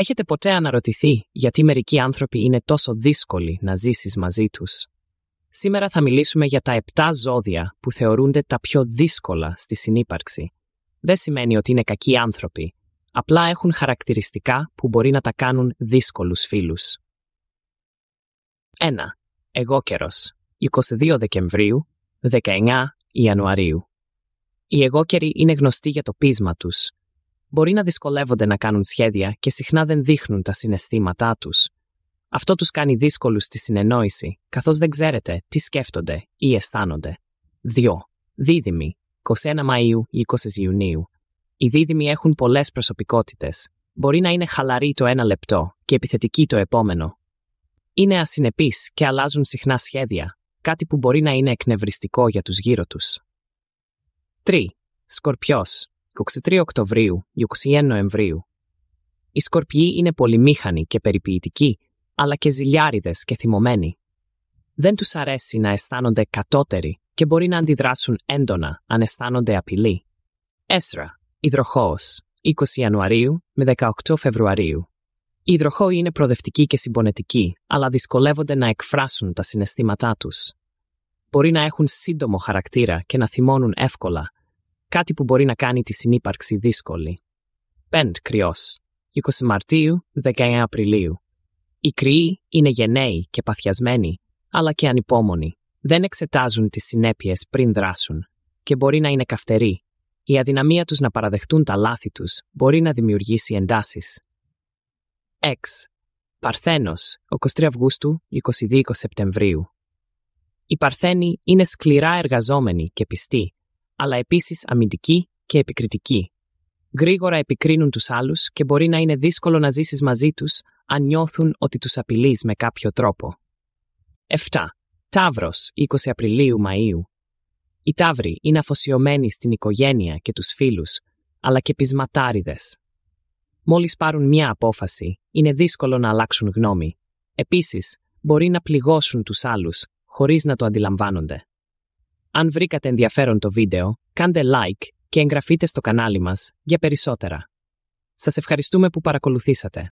Έχετε ποτέ αναρωτηθεί γιατί μερικοί άνθρωποι είναι τόσο δύσκολοι να ζήσεις μαζί τους. Σήμερα θα μιλήσουμε για τα 7 ζώδια που θεωρούνται τα πιο δύσκολα στη συνύπαρξη. Δεν σημαίνει ότι είναι κακοί άνθρωποι, απλά έχουν χαρακτηριστικά που μπορεί να τα κάνουν δύσκολους φίλους. 1. Εγώ 22 Δεκεμβρίου, 19 Ιανουαρίου. Οι εγώκεροι είναι γνωστοί για το πείσμα τους, μπορεί να δυσκολεύονται να κάνουν σχέδια και συχνά δεν δείχνουν τα συναισθήματά τους. Αυτό τους κάνει δύσκολους στη συνεννόηση, καθώς δεν ξέρετε τι σκέφτονται ή αισθάνονται. 2. Δίδυμοι, 21 Μαου ή 20 Ιουνίου. Οι δίδυμοι έχουν πολλές προσωπικότητες. Μπορεί να είναι χαλαροί το ένα λεπτό και επιθετικοί το επόμενο. Είναι ασυνεπείς και αλλάζουν συχνά σχέδια, κάτι που μπορεί να είναι εκνευριστικό για τους γύρω τους. 3. Σκορπιό 23 Οκτωβρίου, 21 Νοεμβρίου. Οι σκορπιοί είναι πολυμήχανοι και περιποιητικοί, αλλά και ζηλιάριδες και θυμωμένοι. Δεν τους αρέσει να αισθάνονται κατώτεροι και μπορεί να αντιδράσουν έντονα αν αισθάνονται απειλή. Έσρα, υδροχό, 20 Ιανουαρίου με 18 Φεβρουαρίου. Οι υδροχόοι είναι προοδευτικοί και συμπονετικοί, αλλά δυσκολεύονται να εκφράσουν τα συναισθήματά τους. Μπορεί να έχουν σύντομο χαρακτήρα και να θυμώνουν εύκολα, κάτι που μπορεί να κάνει τη συνύπαρξη δύσκολη. 5. κρυό: 20 Μαρτίου, 19 Απριλίου. Οι κρυοί είναι γενναίοι και παθιασμένοι, αλλά και ανυπόμονοι. Δεν εξετάζουν τις συνέπειες πριν δράσουν και μπορεί να είναι καυτεροί. Η αδυναμία τους να παραδεχτούν τα λάθη τους μπορεί να δημιουργήσει εντάσεις. 6. Παρθένο, 23 Αυγούστου, 22 Σεπτεμβρίου. Οι Παρθένοι είναι σκληρά εργαζόμενοι και πιστοί, αλλά επίσης αμυντική και επικριτική. Γρήγορα επικρίνουν τους άλλους και μπορεί να είναι δύσκολο να ζήσεις μαζί τους αν νιώθουν ότι τους απειλείς με κάποιο τρόπο. 7. Ταύρο, 20 Απριλίου Μαΐου. Οι Ταύροι είναι αφοσιωμένοι στην οικογένεια και τους φίλους, αλλά και πεισματάριδες. Μόλις πάρουν μια απόφαση, είναι δύσκολο να αλλάξουν γνώμη. Επίσης, μπορεί να πληγώσουν τους άλλους χωρίς να το αντιλαμβάνονται. Αν βρήκατε ενδιαφέρον το βίντεο, κάντε like και εγγραφείτε στο κανάλι μας για περισσότερα. Σας ευχαριστούμε που παρακολουθήσατε.